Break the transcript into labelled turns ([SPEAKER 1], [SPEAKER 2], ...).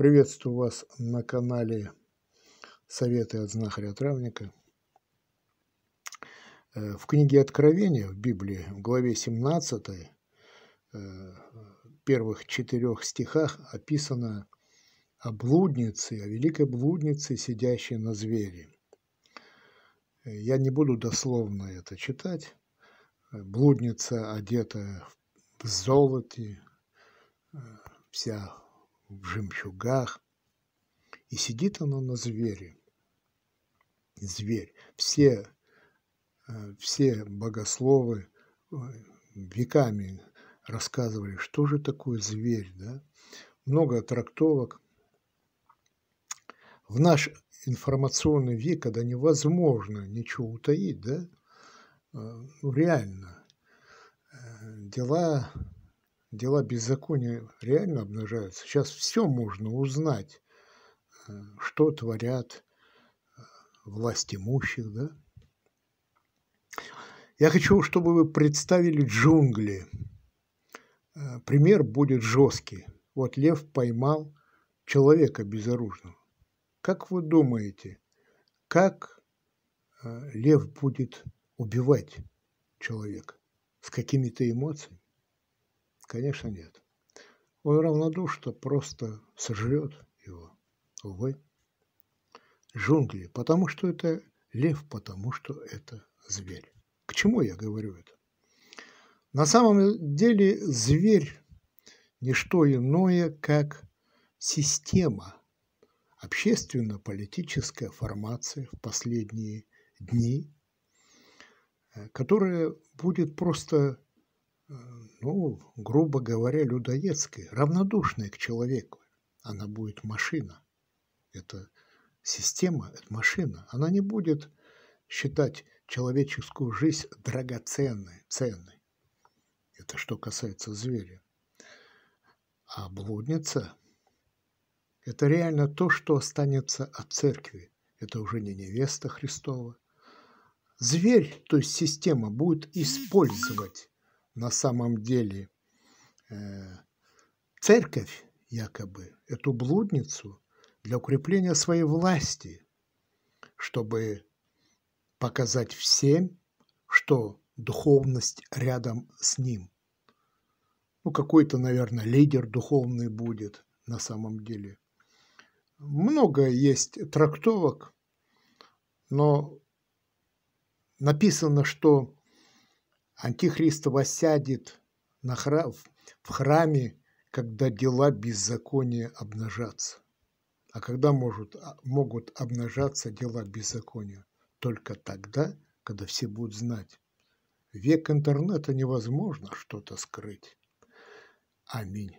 [SPEAKER 1] Приветствую вас на канале «Советы от знахаря-травника». Э, в книге Откровения в Библии, в главе 17, э, первых четырех стихах описано о блуднице, о великой блуднице, сидящей на звере. Э, я не буду дословно это читать. Блудница одета в золоте, вся в жемчугах. И сидит оно на звере. Зверь. Все, э, все богословы э, веками рассказывали, что же такое зверь. Да? Много трактовок. В наш информационный век, когда невозможно ничего утаить, да, э, ну, реально, дела дела беззакония реально обнажаются. Сейчас все можно узнать, э, что творят э, власть имущих, да? Я хочу, чтобы вы представили джунгли. Э, пример будет жесткий. Вот лев поймал человека безоружного. Как вы думаете, как лев будет убивать человека? С какими-то эмоциями? Конечно, нет. Он равнодушно просто сожрет его. Увы. Джунгли, потому что это лев, потому что это зверь. К чему я говорю это? На самом деле зверь – не что иное, как система, общественно-политическая формация в последние дни, э, которая будет просто ну, грубо говоря, людоедской, равнодушной к человеку. Она будет машина. Это система, это машина. Она не будет считать человеческую жизнь драгоценной, ценной. Это что касается зверя. А блудница – это реально то, что останется от церкви. Это уже не невеста Христова. Зверь, то есть система, будет использовать на самом деле э, церковь якобы, эту блудницу для укрепления своей власти, чтобы показать всем, что духовность рядом с ним. Ну, какой-то, наверное, лидер духовный будет на самом деле. Много есть трактовок, но написано, что Антихрист восядет на храм, в храме, когда дела беззакония обнажатся. А когда может, а, могут обнажаться дела беззакония? Только тогда, когда все будут знать. Век интернета невозможно что-то скрыть. Аминь.